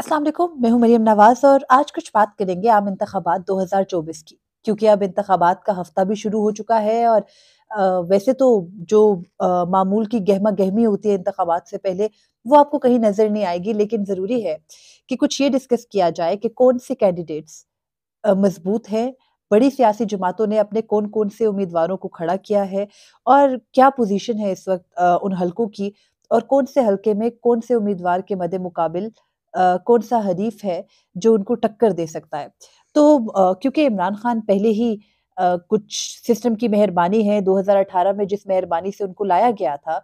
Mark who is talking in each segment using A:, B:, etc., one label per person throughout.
A: अस्सलाम वालेकुम मैं हूं मरियम नवाज़ और आज कुछ बात करेंगे आम इंतबात 2024 की क्योंकि अब इंतबात का हफ्ता भी शुरू हो चुका है और आ, वैसे तो जो आ, मामूल की गहमा गहमी होती है इंतबात से पहले वो आपको कहीं नज़र नहीं आएगी लेकिन ज़रूरी है कि कुछ ये डिस्कस किया जाए कि कौन से कैंडिडेट्स मजबूत हैं बड़ी सियासी जमातों ने अपने कौन कौन से उम्मीदवारों को खड़ा किया है और क्या पोजीशन है इस वक्त उन हलकों की और कौन से हलके में कौन से उम्मीदवार के मदे मुकाबल कौन सा हरीफ है जो उनको टक्कर दे सकता है तो क्योंकि इमरान खान पहले ही Uh, कुछ सिस्टम की मेहरबानी है 2018 में जिस मेहरबानी से उनको लाया गया था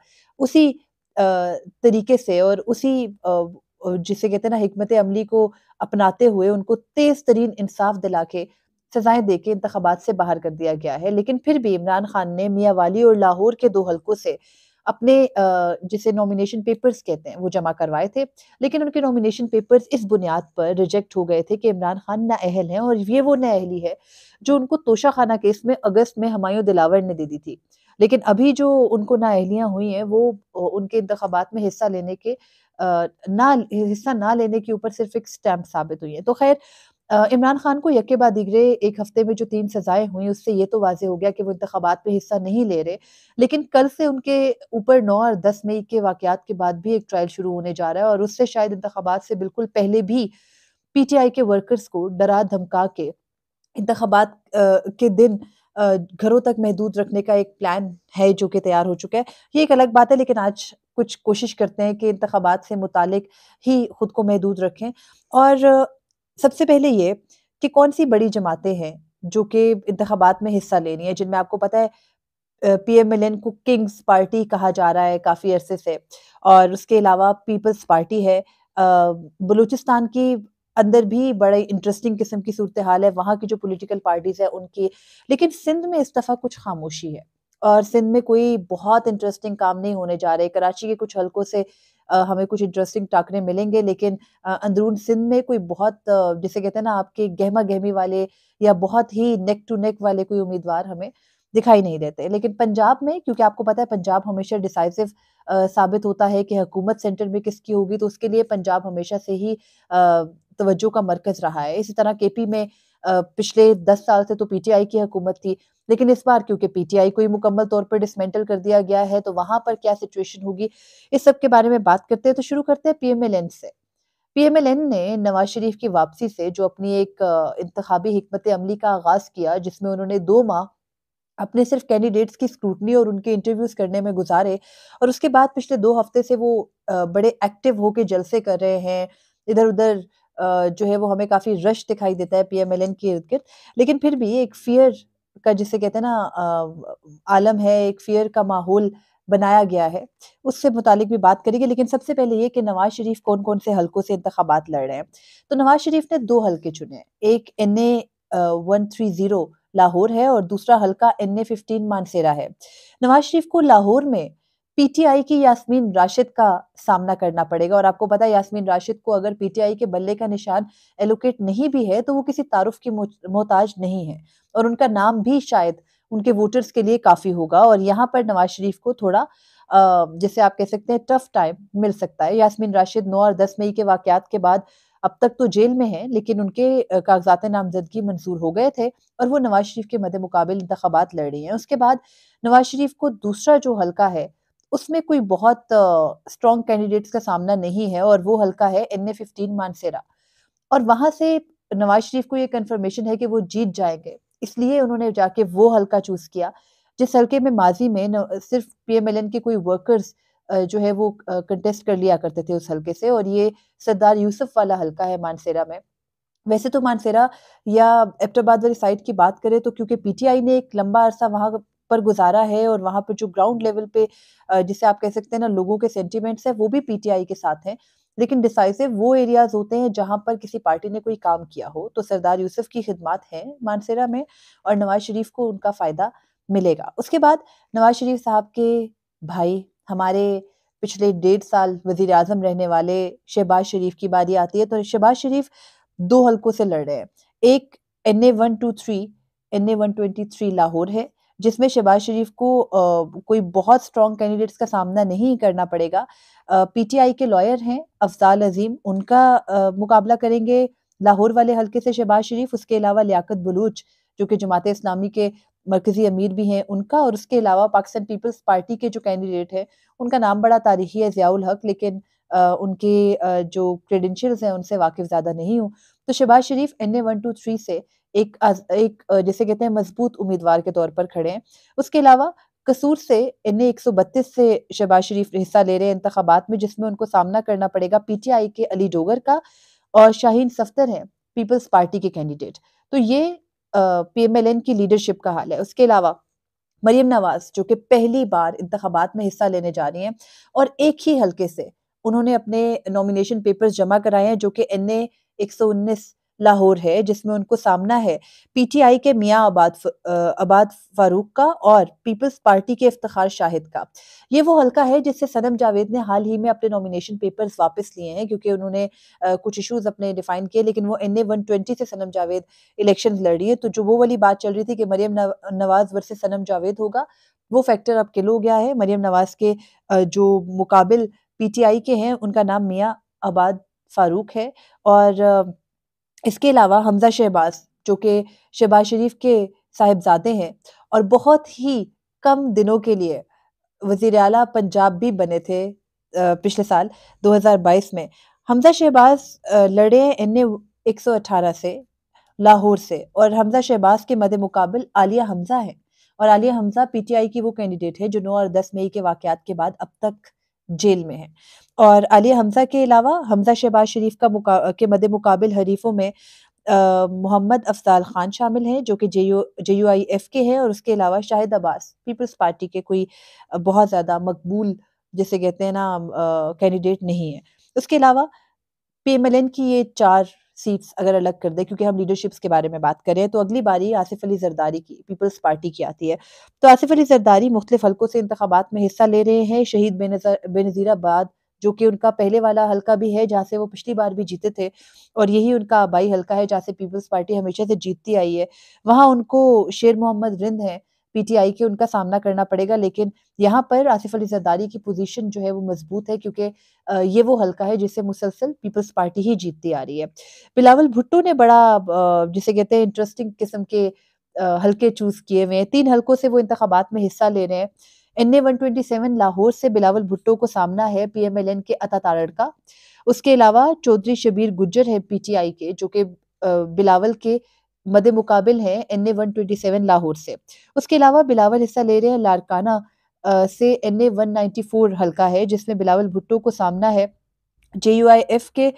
A: उसी uh, तरीके से और उसी जिसे कहते हैं ना हमत अमली को अपनाते हुए उनको तेज तरीन इंसाफ दिला के सजाएं दे के इंतबात से बाहर कर दिया गया है लेकिन फिर भी इमरान खान ने मियाँ वाली और लाहौर के दो हलकों से अपने जिसे नॉमिनेशन पेपर्स कहते हैं वो जमा करवाए थे लेकिन उनके नॉमिनेशन पेपर्स इस बुनियाद पर रिजेक्ट हो गए थे कि इमरान खान नाअहल हैं और ये वो नाअहली है जो उनको तोशा खाना केस में अगस्त में हमायूं दिलावर ने दे दी थी लेकिन अभी जो उनको नाअहलियाँ हुई हैं वो उनके इंतबात में हिस्सा लेने के ना हिस्सा ना लेने के ऊपर सिर्फ एक स्टैम्प साबित हुई है तो खैर इमरान खान को यके बाद दिगरे एक हफ्ते में जो तीन सजाएं हुई उससे ये तो वाजे हो गया कि वो इंतबात में हिस्सा नहीं ले रहे लेकिन कल से उनके ऊपर नौ और दस मई के वाकत के बाद भी एक ट्रायल शुरू होने जा रहा है और उससे शायद इंतबात से बिल्कुल पहले भी पीटीआई के वर्कर्स को डरा धमका के इंतबात के दिन घरों तक महदूद रखने का एक प्लान है जो कि तैयार हो चुका है ये एक अलग बात है लेकिन आज कुछ कोशिश करते हैं कि इंतबात से मुतल ही खुद को महदूद रखें और सबसे पहले ये कि कौन-सी बड़ी जमातें हैं जो कि इंतबात में हिस्सा लेनी है जिनमें आपको पता है एम एल एन को किंग्स पार्टी कहा जा रहा है काफ़ी अरसे से और उसके अलावा पीपल्स पार्टी है। बलूचिस्तान की अंदर भी बड़े इंटरेस्टिंग किस्म की सूरत हाल है, वहाँ की जो पॉलिटिकल पार्टीज़ है उनकी। लेकिन सिंध में इस दफ़ा कुछ खामोशी है और सिंध में कोई बहुत इंटरेस्टिंग काम नहीं होने जा रहे। कराची के कुछ हलकों से हमें कुछ इंटरेस्टिंग टाकरे मिलेंगे लेकिन अंदरून सिंध में कोई बहुत जिसे कहते हैं ना आपके गहमा गहमी वाले या बहुत ही नेक टू नेक वाले कोई उम्मीदवार हमें दिखाई नहीं देते लेकिन पंजाब में क्योंकि आपको पता है पंजाब हमेशा डिसाइसिव साबित होता है कि हुकूमत सेंटर में किसकी होगी तो उसके लिए पंजाब हमेशा से ही तवज्जो का मरकज़ रहा है इसी तरह के में पिछले दस साल से तो पीटीआई की हुकूमत थी लेकिन इस बार क्योंकि पीटीआई को ही मुकम्मल तौर पर डिसमेंटल कर दिया गया है तो वहां पर क्या सिचुएशन होगी इस सब के बारे में बात करते हैं तो शुरू करते हैं पीएमएलएन से पीएमएलएन ने नवाज शरीफ की वापसी से जो अपनी एक इंतबी हमत अमली का आगाज किया जिसमें उन्होंने दो माह अपने सिर्फ कैंडिडेट्स की स्क्रूटनी और उनके इंटरव्यूज करने में गुजारे और उसके बाद पिछले दो हफ्ते से वो बड़े एक्टिव होके जलसे कर रहे हैं इधर उधर जो है वो हमें काफ़ी रश दिखाई देता है पीएमएलएन के इर्द गिर्द लेकिन फिर भी एक फियर का जिसे कहते हैं ना आलम है एक फियर का माहौल बनाया गया है उससे मुतालिक भी बात करेंगे लेकिन सबसे पहले ये कि नवाज शरीफ कौन कौन से हलकों से इंतबात लड़ रहे हैं तो नवाज शरीफ ने दो हलके चुने एक N A one three zero Lahore है और दूसरा हलका एन ए फिफ्टीन मानसेरा है नवाज शरीफ को लाहौर में पीटीआई की यास्मीन राशिद का सामना करना पड़ेगा और आपको पता है यास्मीन राशिद को अगर पीटीआई के बल्ले का निशान एलोकेट नहीं भी है तो वो किसी तारुफ की मोहताज नहीं है और उनका नाम भी शायद उनके वोटर्स के लिए काफी होगा और यहाँ पर नवाज शरीफ को थोड़ा जैसे आप कह सकते हैं टफ टाइम मिल सकता है यास्मीन राशिद नौ और दस मई के वाकत के बाद अब तक तो जेल में है लेकिन उनके कागजात नामजदगी मंजूर हो गए थे और वो नवाज शरीफ के मद मुकाबल इंतबात लड़ रही हैं उसके बाद नवाज शरीफ को दूसरा जो हल्का है उसमें कोई बहुत स्ट्रॉन्ग uh, कैंडिडेट्स का सामना नहीं है और वो हल्का है एन ए फिफ्टीन मानसेरा और वहां से नवाज शरीफ को ये कन्फर्मेशन है कि वो जीत जाएंगे इसलिए उन्होंने जाके वो हल्का चूज किया जिस हल्के में माजी में न, सिर्फ पीएमएलएन के कोई वर्कर्स जो है वो कंटेस्ट कर लिया करते थे उस हल्के से और ये सरदार यूसुफ वाला हल्का है मानसेरा में वैसे तो मानसेरा या एप्टाबाद वाली साइड की बात करें तो क्योंकि पीटीआई ने एक लंबा अरसा वहाँ पर गुजारा है और वहाँ पर जो ग्राउंड लेवल पे जिसे आप कह सकते हैं ना लोगों के सेंटिमेंट्स है वो भी पीटीआई के साथ हैं लेकिन डिसाइसिव वो एरियाज होते हैं जहां पर किसी पार्टी ने कोई काम किया हो तो सरदार यूसुफ की खिदमत है मानसेरा में और नवाज शरीफ को उनका फ़ायदा मिलेगा उसके बाद नवाज शरीफ साहब के भाई हमारे पिछले डेढ़ साल वजीर अजम रहने वाले शहबाज शरीफ की बारी आती है तो शहबाज शरीफ दो हलकों से लड़ रहे हैं एक N A one two three N A one twenty three Lahore है जिसमें शहबाज शरीफ को आ, कोई बहुत स्ट्रॉन्ग कैंडिडेट्स का सामना नहीं करना पड़ेगा पीटीआई के लॉयर हैं अफजाल अजीम उनका आ, मुकाबला करेंगे लाहौर वाले हल्के से शहबाज शरीफ उसके अलावा लियाकत बलूच जो कि जमात इस्लामी के मरकजी अमीर भी हैं उनका और उसके अलावा पाकिस्तान पीपल्स पार्टी के जो कैंडिडेट हैं उनका नाम बड़ा तारीखी है ज़ियाउल हक लेकिन आ, उनके आ, जो क्रेडेंशियल्स हैं उनसे वाकिफ ज़्यादा नहीं हूँ तो Shahbaz Sharif N A one two three से एक एक जैसे कहते हैं मजबूत उम्मीदवार के तौर पर खड़े हैं उसके अलावा कसूर से एन एक से शहबाज शरीफ हिस्सा ले रहे हैं इंतबात में जिसमें उनको सामना करना पड़ेगा पीटीआई के अली डोगर का और शाहीन सफ्तर हैं पीपल्स पार्टी के कैंडिडेट तो ये पीएमएलएन की लीडरशिप का हाल है उसके अलावा मरियम नवाज जो कि पहली बार इंतबात में हिस्सा लेने जा रही हैं और एक ही हल्के से उन्होंने अपने नॉमिनेशन पेपर्स जमा कराए हैं जो कि एन ए एक सौ उन्नीस लाहौर है जिसमें उनको सामना है पीटीआई के मियाँ आबाद आबाद फारूक का और पीपल्स पार्टी के इफ्तार शाहिद का ये वो हल्का है जिससे सनम जावेद ने हाल ही में अपने नॉमिनेशन पेपर्स वापस लिए हैं क्योंकि उन्होंने कुछ इश्यूज अपने डिफाइन किए लेकिन वो एन ए वन ट्वेंटी से सनम जावेद इलेक्शन लड़ रही है तो जो वो वाली बात चल रही थी कि मरियम नवाज वर्सेज सनम जावेद होगा वो फैक्टर अब किलो गया है मरियम नवाज के जो मुकाबिल पीटीआई के हैं उनका नाम मियाँ आबाद फारूक है और इसके अलावा हमज़ा शहबाज जो कि शहबाज शरीफ के साहिबजादे हैं और बहुत ही कम दिनों के लिए वजीर अला पंजाब भी बने थे पिछले साल 2022 में हमज़ा शहबाज लड़े हैं एन ए एक से लाहौर से और हमज़ा शहबाज के मद मुकाबल आलिया हमज़ा है और आलिया हमज़ा पीटीआई की वो कैंडिडेट है जो 9 और 10 मई के वाकत के बाद अब तक जेल में है और अली हमजा के अलावा हमजा शहबाज शरीफ का मुका के मद मुकाबल हरीफों में मोहम्मद अफजाल खान शामिल हैं जो कि J U J U I F के हैं और उसके अलावा शाहिद अब्बास पीपल्स पार्टी के कोई बहुत ज़्यादा मकबूल जिसे कहते हैं ना कैंडिडेट नहीं है उसके अलावा एन की ये चार सीट्स अगर अलग कर दे क्योंकि हम लीडरशिप्स के बारे में बात करें तो अगली बारी आसिफ अली जरदारी की पीपल्स पार्टी की आती है तो आसिफ अली जरदारी मुख्तलिफ हल्कों से इंतबात में हिस्सा ले रहे हैं शहीद बेनज़ीराबाद जो कि उनका पहले वाला हल्का भी है जहाँ से वो पिछली बार भी जीते थे और यही उनका आबाई हल्का है जहाँ से पीपल्स पार्टी हमेशा से जीतती आई है वहाँ उनको शेर मोहम्मद रिंद है पीटीआई के उनका सामना करना पड़ेगा लेकिन यहाँ पर आसिफ अली जरदारी की पोजीशन जो है वो मजबूत है क्योंकि ये वो हल्का है जिसे मुसलसल पीपल्स पार्टी ही जीतती आ रही है बिलावल भुट्टो ने बड़ा जिसे कहते हैं इंटरेस्टिंग किस्म के हल्के चूज किए हुए हैं तीन हल्कों से वो इंतबात में हिस्सा ले रहे हैं N A one twenty seven Lahore से बिलावल भुट्टो को सामना है पी एम एल एन के अता का उसके अलावा चौधरी शबीर गुज्जर है पी टी आई के जो कि बिलावल के मद मुकाबिल हैं N A one twenty seven Lahore से उसके अलावा बिलावल हिस्सा ले रहे हैं लारकाना से N A one ninety four हल्का है जिसमें बिलावल भुट्टो को सामना है जे यू आई एफ के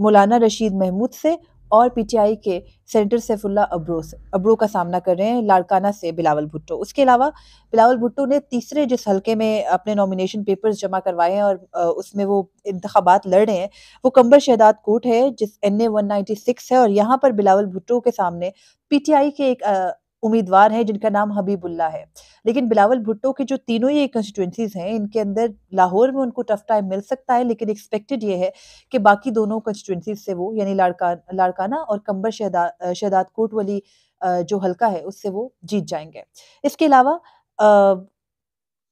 A: मौलाना रशीद महमूद से और पीटीआई के सेंटर सैफुल्ला अब्रो से अब्रो का सामना कर रहे हैं लाड़काना से बिलावल भुट्टो उसके अलावा बिलावल भुट्टो ने तीसरे जिस हल्के में अपने नॉमिनेशन पेपर्स जमा करवाए हैं और उसमें वो इंतबात लड़ रहे हैं वो कंबर शहदाद कोट है जिस N A one ninety six है और यहाँ पर बिलावल भुट्टो के सामने पीटीआई के एक उम्मीदवार हैं जिनका नाम हबीबुल्ला है लेकिन बिलावल भुट्टो के जो तीनों ये कंस्टिट्यूंसीज हैं इनके अंदर लाहौर में उनको टफ टाइम मिल सकता है लेकिन एक्सपेक्टेड ये है कि बाकी दोनों कंस्टिट्यूंसीज से वो यानी लाड़का लाड़काना और कंबर शहदा शहदाद कोट वाली जो हल्का है उससे वो जीत जाएंगे इसके अलावा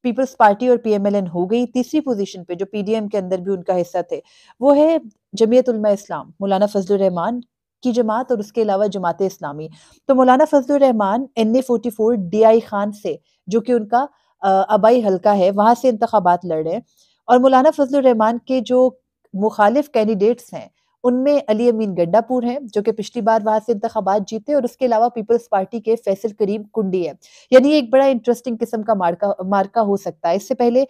A: पीपल्स पार्टी और पीएमएलएन हो गई तीसरी पोजीशन पे जो पीडीएम के अंदर भी उनका हिस्सा थे वो है जमीयत उलमा इस्लाम मौलाना फजल रहमान की जमात और उसके अलावा जमात इस्लामी तो Maulana Fazl Rehman N A forty four D I Khan से जो कि उनका आबाई हल्का है वहाँ से इंतबात लड़ रहे हैं और मौलाना फजल रहमान के जो मुखालिफ कैंडिडेट्स हैं उनमें अली अमीन गड्डापुर हैं जो कि पिछली बार वहाँ से इंतबात जीते और उसके अलावा पीपल्स पार्टी के फैसल करीम कुंडी है यानी एक बड़ा इंटरेस्टिंग किस्म का मार्का मार्का हो सकता है इससे पहले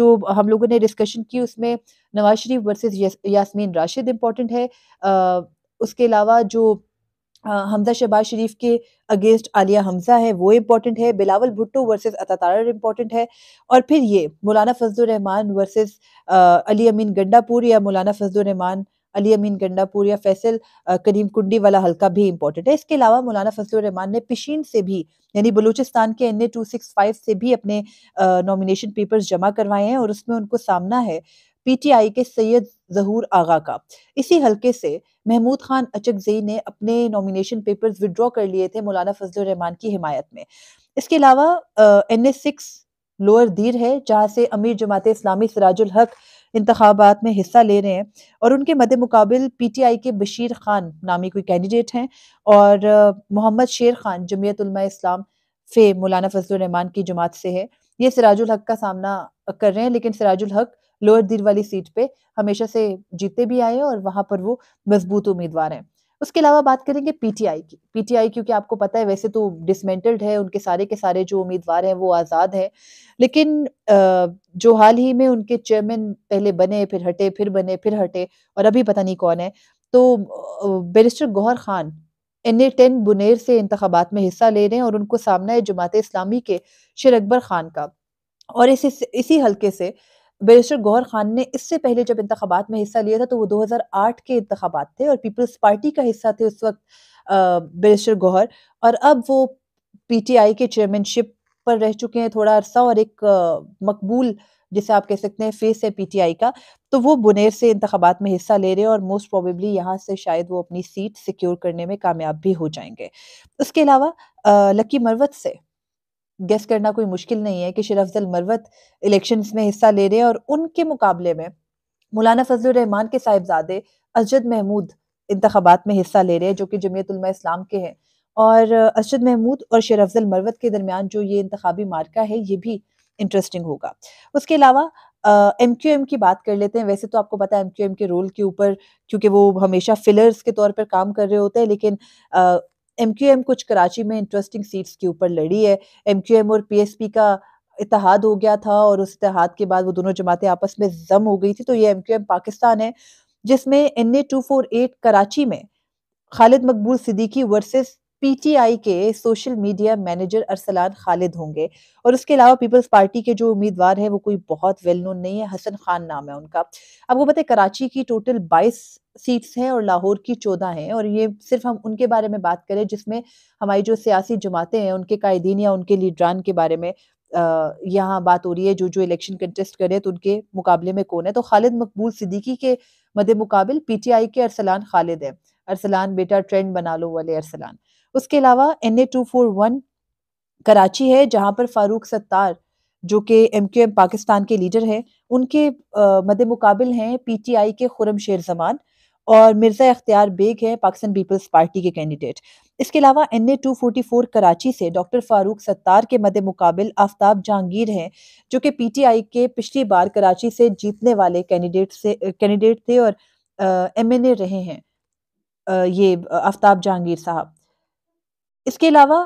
A: जो हम लोगों ने डिस्कशन की उसमें नवाज शरीफ वर्सेज यासमीन राशिद इम्पॉर्टेंट है उसके अलावा जो हमजा शहबाज शरीफ के अगेंस्ट आलिया हमजा है वो इम्पोर्टेंट है बिलावल भुट्टो वर्सेस अतातारर इम्पॉर्टेंट है और फिर ये मौलाना फजलान वर्सेस अली अमीन गंडापुर या मौलाना फजलान अली अमीन गंडापुर या फैसल करीम कुंडी वाला हल्का भी इम्पोर्टेंट है इसके अलावा मौलाना फजलान ने पिशीन से भी यानी बलूचिस्तान के N A two six five से भी अपने नॉमिनेशन पेपर्स जमा करवाए हैं और उसमें उनको सामना है पीटीआई के सैयद जहूर आगा का इसी हल्के से महमूद खान अचकजई ने अपने नॉमिनेशन पेपर्स विदड्रॉ कर लिए थे मौलाना फजल रहमान की हिमायत में इसके अलावा एन सिक्स लोअर दीर है जहाँ से अमीर जमात इस्लामी सराजुल हक इंतबात में हिस्सा ले रहे हैं और उनके मद मुकाबल पी टी आई के बशीर खान नामी कोई कैंडिडेट हैं और मोहम्मद शेर खान जमीयत इस्लाम फे मौलाना फजल रहमान की जमात से है ये सराजुल हक का सामना कर रहे हैं लेकिन सराजुल हक लोअर दिल वाली सीट पे हमेशा से जीते भी आए और वहां पर वो मजबूत उम्मीदवार हैं उसके अलावा बात करेंगे पीटीआई की पीटीआई क्योंकि आपको पता है वैसे तो डिसमेंटल्ड है उनके सारे के सारे जो उम्मीदवार हैं वो आज़ाद हैं लेकिन जो हाल ही में उनके चेयरमैन पहले बने फिर हटे फिर बने फिर हटे और अभी पता नहीं कौन है तो barrister Gohar Khan N A ten Buner से इंतबात में हिस्सा ले रहे हैं और उनको सामना है जमात इस्लामी के शेर अकबर खान का और इसी इसी हल्के से बैरिस्टर गौर खान ने इससे पहले जब इंतबात में हिस्सा लिया था तो वो 2008 के इंतबात थे और पीपल्स पार्टी का हिस्सा थे उस वक्त बैरिस्टर गौहर और अब वो पीटीआई के चेयरमैनशिप पर रह चुके हैं थोड़ा अरसा और एक मकबूल जिसे आप कह सकते हैं फेस है पीटीआई का तो वो बुनेर से इंतबात में हिस्सा ले रहे हैं और मोस्ट प्रोबेबली यहाँ से शायद वो अपनी सीट सिक्योर करने में कामयाब भी हो जाएंगे उसके अलावा लकी मरवत से गेस करना कोई मुश्किल नहीं है कि अफजल मरवत इलेक्शंस में हिस्सा ले रहे हैं और उनके मुकाबले में मौलाना फजल रहमान के साहिबजादे अजद महमूद इंतबात में हिस्सा ले रहे हैं जो कि जमीयतलमा इस्लाम के हैं और अरशद महमूद और शेर अफजल मरवत के दरमियान जो ये इंतबी मार्का है ये भी इंटरेस्टिंग होगा उसके अलावा एम क्यू एम की बात कर लेते हैं वैसे तो आपको पता है एम क्यू एम के रोल के ऊपर क्योंकि वो हमेशा फिलर्स के तौर पर काम कर रहे होते हैं लेकिन एम क्यू एम कुछ कराची में इंटरेस्टिंग सीट्स के ऊपर लड़ी है एम क्यू एम और पी एस पी का इतिहाद हो गया था और उस इतिहाद के बाद वो दोनों जमातें आपस में जम हो गई थी तो ये एम पाकिस्तान है जिसमें N A two four eight Karachi में खालिद मकबूल सिद्दीकी वर्सेस पीटीआई के social media manager Arsalan Khalid होंगे और उसके अलावा पीपल्स पार्टी के जो उम्मीदवार हैं वो कोई बहुत वेल नोन नहीं है हसन खान नाम है उनका अब वो बताए कराची की टोटल 22 सीट्स हैं और लाहौर की चौदह हैं और ये सिर्फ हम उनके बारे में बात करें जिसमें हमारी जो सियासी जमातें हैं उनके कायदीन या उनके लीडरान के बारे में यहाँ बात हो रही है जो जो इलेक्शन कंटेस्ट करे तो उनके मुकाबले में कौन है तो खालिद मकबूल सिद्दीकी के मद मुकाबल पीटीआई के अरसलान खालिद है अरसलान बेटा ट्रेंड बना लो वाले अरसलान उसके अलावा N A two four one Karachi है जहाँ पर फारूक सत्तार जो कि एम क्यू एम पाकिस्तान के लीडर हैं उनके मद मुकाबल हैं पी टी आई के खुरम शेर जमान और मिर्ज़ा अख्तियार बेग है पाकिस्तान पीपल्स पार्टी के कैंडिडेट इसके अलावा N A two forty four Karachi से डॉक्टर फारूक सत्तार के मद मुकाबल आफ्ताब जहांगीर हैं जो कि पी टी आई के पिछली बार कराची से जीतने वाले कैंडिडेट से कैंडिडेट थे और एम एन ए रहे हैं ये आफ्ताब जहांगीर साहब इसके अलावा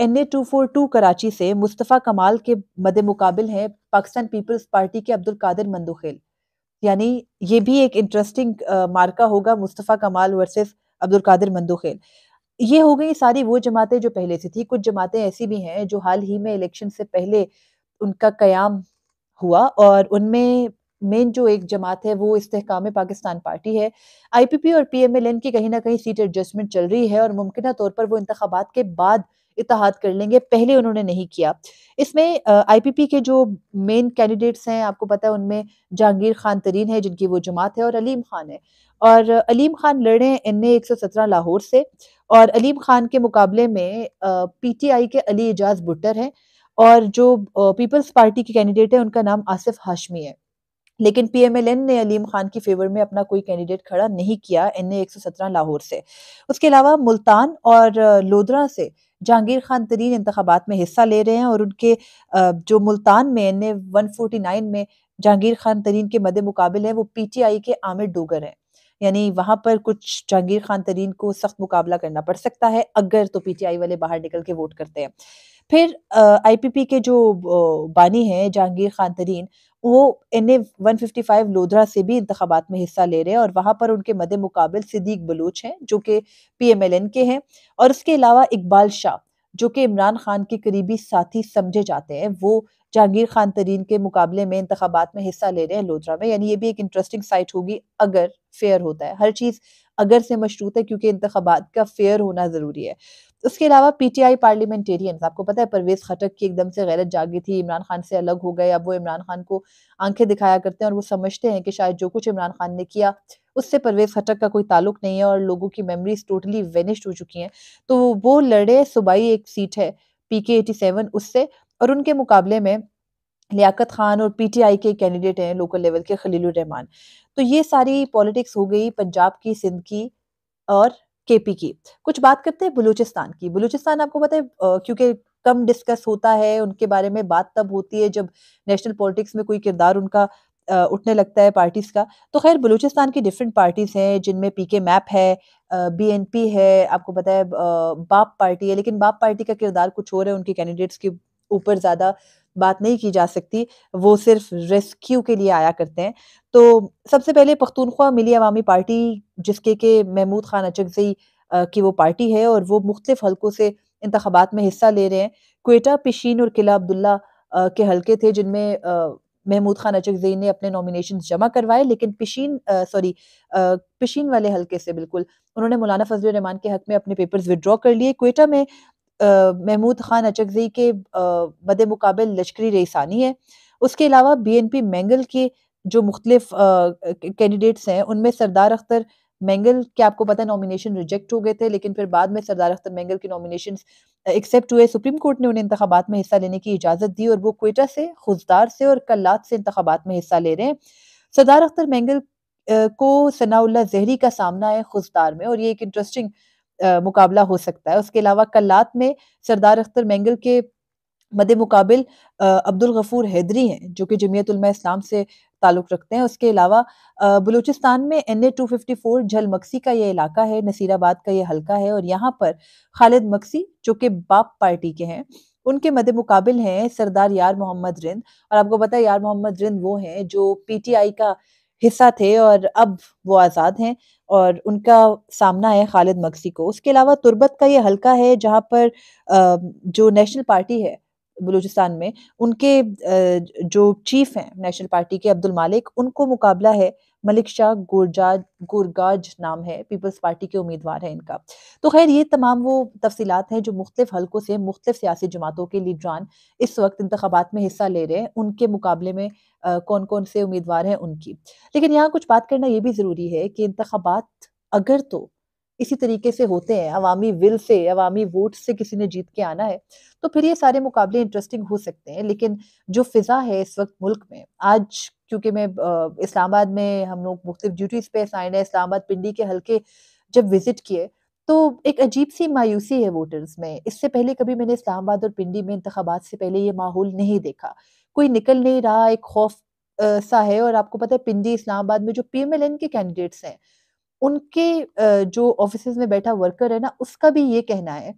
A: N A two four two Karachi से मुस्तफ़ा कमाल के मद मुकाबल हैं पाकिस्तान पीपल्स पार्टी के अब्दुल कादिर मंदोखेल यानी ये भी एक इंटरेस्टिंग uh, मार्का होगा मुस्तफ़ा कमाल वर्सेस अब्दुल कादिर मंदोखेल ये हो गई सारी वो जमातें जो पहले से थी कुछ जमातें ऐसी भी हैं जो हाल ही में इलेक्शन से पहले उनका कयाम हुआ और उनमें मेन जो एक जमात है वो इस्तेकाम पाकिस्तान पार्टी है आई पी पी और पी एम एल एन की कहीं ना कहीं सीट एडजस्टमेंट चल रही है और मुमकिन तौर पर वो इंतबात के बाद इतिहाद कर लेंगे पहले उन्होंने नहीं किया इसमें आईपीपी के जो मेन कैंडिडेट्स हैं आपको पता है उनमें जहांगीर खान तरीन है जिनकी वो जमात है और अलीम खान है और अलीम खान लड़े एन ए एक सौ सत्रह लाहौर से और अलीम खान के मुकाबले में पीटीआई के अली एजाज भुट्टर हैं और जो पीपल्स पार्टी के कैंडिडेट हैं उनका नाम आसिफ हाशमी है लेकिन पीएमएलएन ने अलीम खान की फेवर में अपना कोई कैंडिडेट खड़ा नहीं किया एन ए लाहौर से उसके अलावा मुल्तान और लोधरा से जहांगीर खान तरीन इंतबात में हिस्सा ले रहे हैं और उनके जो मुल्तान में एन ए में जहांगीर खान तरीन के मदे मुकाबले हैं वो पीटीआई के आमिर डोगर हैं यानी वहाँ पर कुछ जहांगीर खान तरीन को सख्त मुकाबला करना पड़ सकता है अगर तो पीटीआई वाले बाहर निकल के वोट करते हैं फिर आईपीपी के जो बानी हैं जहांगीर खान तरीन वो N A one fifty five Lodhran से भी इंतबात में हिस्सा ले रहे हैं और वहाँ पर उनके मदे मुकाबल सिद्दीक बलूच हैं जो कि पी एम एल एन के हैं और उसके अलावा इकबाल शाह जो कि इमरान खान के करीबी साथी समझे जाते हैं वो जहांगीर खान तरीन के मुकाबले में इंतबात में हिस्सा ले रहे हैं लोधरा में यानी ये भी एक इंटरेस्टिंग साइट होगी अगर फेयर होता है हर चीज़ अगर से मशरूत है क्योंकि इंतबात का फेयर होना ज़रूरी है उसके अलावा पीटीआई पार्लियामेंटेरियन आपको पता है परवेज खटक की एकदम से गैरत जागी थी इमरान खान से अलग हो गए अब वो इमरान खान को आंखें दिखाया करते हैं और वो समझते हैं कि शायद जो कुछ इमरान खान ने किया उससे परवेज खटक का कोई ताल्लुक नहीं है और लोगों की मेमोरीज टोटली वेनिश्ड हो चुकी हैं तो वो लड़े सुबाई एक सीट है पी के एटी सेवन उससे और उनके मुकाबले में लियाकत खान और पीटीआई के कैंडिडेट हैं लोकल लेवल के खलील रहमान तो ये सारी पॉलिटिक्स हो गई पंजाब की सिंध की और केपी की कुछ बात करते हैं बलूचिस्तान की बलूचिस्तान आपको पता है क्योंकि कम डिस्कस होता है उनके बारे में बात तब होती है जब नेशनल पॉलिटिक्स में कोई किरदार उनका उठने लगता है पार्टीज़ का तो खैर बलूचिस्तान की डिफरेंट पार्टीज़ हैं जिनमें पीके मैप है बीएनपी है आपको पता है बाप पार्टी है लेकिन बाप पार्टी का किरदार कुछ और है उनके कैंडिडेट्स के ऊपर ज़्यादा बात नहीं की जा सकती वो सिर्फ रेस्क्यू के लिए आया करते हैं तो सबसे पहले पख्तूनख्वा मिली अवामी पार्टी जिसके के महमूद खान अचगजई की वो पार्टी है और वो मुख्तफ हलकों से इंतबात में हिस्सा ले रहे हैं कोयटा पिशीन और किला अब्दुल्ला के हलके थे जिनमें महमूद खान अचगजई ने अपने नॉमिनेशन जमा करवाए लेकिन पिशीन सॉरी पिशीन वाले हलके से बिल्कुल उन्होंने मौलाना फजल रहमान के हक में अपने पेपर्स विद्रॉ कर लिए कोटा में महमूद खान अचकजई के मद मुकाबल लश्करी रईसानी है उसके अलावा बी एन पी मैंगल के जो मुख्तलिफ कैंडिडेट्स हैं उनमें सरदार अख्तर मैंगल के आपको पता है नॉमिनेशन रिजेक्ट हो गए थे लेकिन फिर बाद में सरदार अख्तर मैंगल के नॉमिनेशन एक्सेप्ट हुए सुप्रीम कोर्ट ने उन्हें इंतबात में हिस्सा लेने की इजाज़त दी और वो कोयटा से खुजदार से और कल्लात से इंतबात में हिस्सा ले रहे हैं सरदार अख्तर मैंगल को सनाउल्ला जहरी का सामना है खुजदार में और ये एक इंटरेस्टिंग मुकाबला हो सकता है उसके अलावा कलात में सरदार अख्तर मैंगल के मद मुकाबिल अब्दुल गफूर हैदरी हैं जो कि जमीयत इस्लाम से ताल्लुक़ रखते हैं उसके अलावा बलूचिस्तान में N A two fifty four मक्सी का ये इलाका है नसीराबाद का ये हल्का है और यहाँ पर खालिद मक्सी जो कि बाप पार्टी के हैं उनके मद मुकाबिल हैं सरदार यार मोहम्मद रिंद और आपको पता है यार मोहम्मद रिंद वो हैं जो पी टी आई का हिस्सा थे और अब वो आज़ाद हैं और उनका सामना है खालिद मक्सी को उसके अलावा तुर्बत का ये हलका है जहाँ पर जो नेशनल पार्टी है बलूचिस्तान में उनके जो चीफ हैं नेशनल पार्टी के अब्दुल मालिक उनको मुकाबला है मलिक शाह गुरजाज गुरगाज नाम है पीपल्स पार्टी के उम्मीदवार है इनका तो खैर ये तमाम वो तफसीत हैं जो मुख्तु हल्कों से मुख्त सियासी जमातों के लीडरान इस वक्त इंतबात में हिस्सा ले रहे हैं उनके मुकाबले में आ, कौन कौन से उम्मीदवार हैं उनकी लेकिन यहाँ कुछ बात करना ये भी ज़रूरी है कि इंतबात अगर तो इसी तरीके से होते हैं अवामी विल से अवामी वोट से किसी ने जीत के आना है तो फिर ये सारे मुकाबले इंटरेस्टिंग हो सकते हैं लेकिन जो फिज़ा है इस वक्त मुल्क में आज क्योंकि मैं इस्लामाबाद में हम लोग मुख्तलिफ ड्यूटीज़ पे असाइन है इस्लामाबाद पिंडी के हल्के जब विजिट किए तो एक अजीब सी मायूसी है वोटर्स में इससे पहले कभी मैंने इस्लामाबाद और पिंडी में इंतबात से पहले ये माहौल नहीं देखा कोई निकल नहीं रहा एक खौफ सा है और आपको पता है पिंडी इस्लामाबाद में जो पी के कैंडिडेट्स हैं उनके जो ऑफिस में बैठा वर्कर है ना उसका भी ये कहना है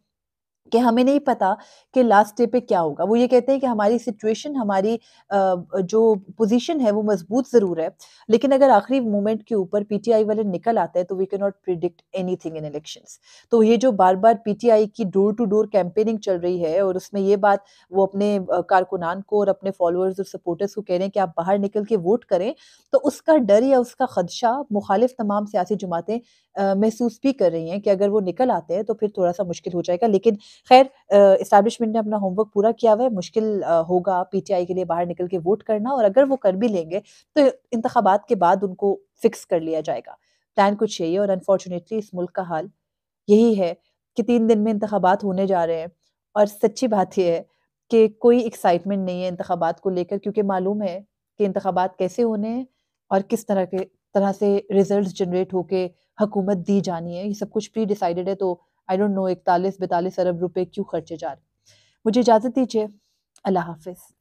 A: कि हमें नहीं पता कि लास्ट डे पे क्या होगा वो ये कहते हैं कि हमारी सिचुएशन हमारी जो पोजीशन है वो मजबूत ज़रूर है लेकिन अगर आखिरी मोमेंट के ऊपर पीटीआई वाले निकल आते हैं तो we can not predict anything in elections तो ये जो बार बार पीटीआई की डोर टू डोर कैंपेनिंग चल रही है और उसमें ये बात वो अपने कारकुनान को और अपने फॉलोअर्स और सपोर्टर्स को कह रहे हैं कि आप बाहर निकल के वोट करें तो उसका डर या उसका खदशा मुखालिफ तमाम सियासी जमातें महसूस भी कर रही हैं कि अगर वो निकल आते हैं तो फिर थोड़ा सा मुश्किल हो जाएगा लेकिन खैर इस्टेब्लिशमेंट ने अपना होमवर्क पूरा किया हुआ है मुश्किल होगा पीटीआई के लिए बाहर निकल के वोट करना और अगर वो कर भी लेंगे तो इंतबात के बाद उनको फिक्स कर लिया जाएगा प्लान कुछ यही है और अनफॉर्चुनेटली इस मुल्क का हाल यही है कि तीन दिन में इंतबात होने जा रहे हैं और सच्ची बात यह है कि कोई एक्साइटमेंट नहीं है इंतबात को लेकर क्योंकि मालूम है कि इंतबात कैसे होने हैं और किस तरह के तरह से रिजल्ट्स जनरेट होके हुकूमत दी जानी है ये सब कुछ प्री डिसाइडेड है तो आई डोंट नो इकतालीस बैतालीस अरब रुपए क्यों खर्चे जा रहे मुझे इजाज़त दीजिए अल्लाह हाफिज़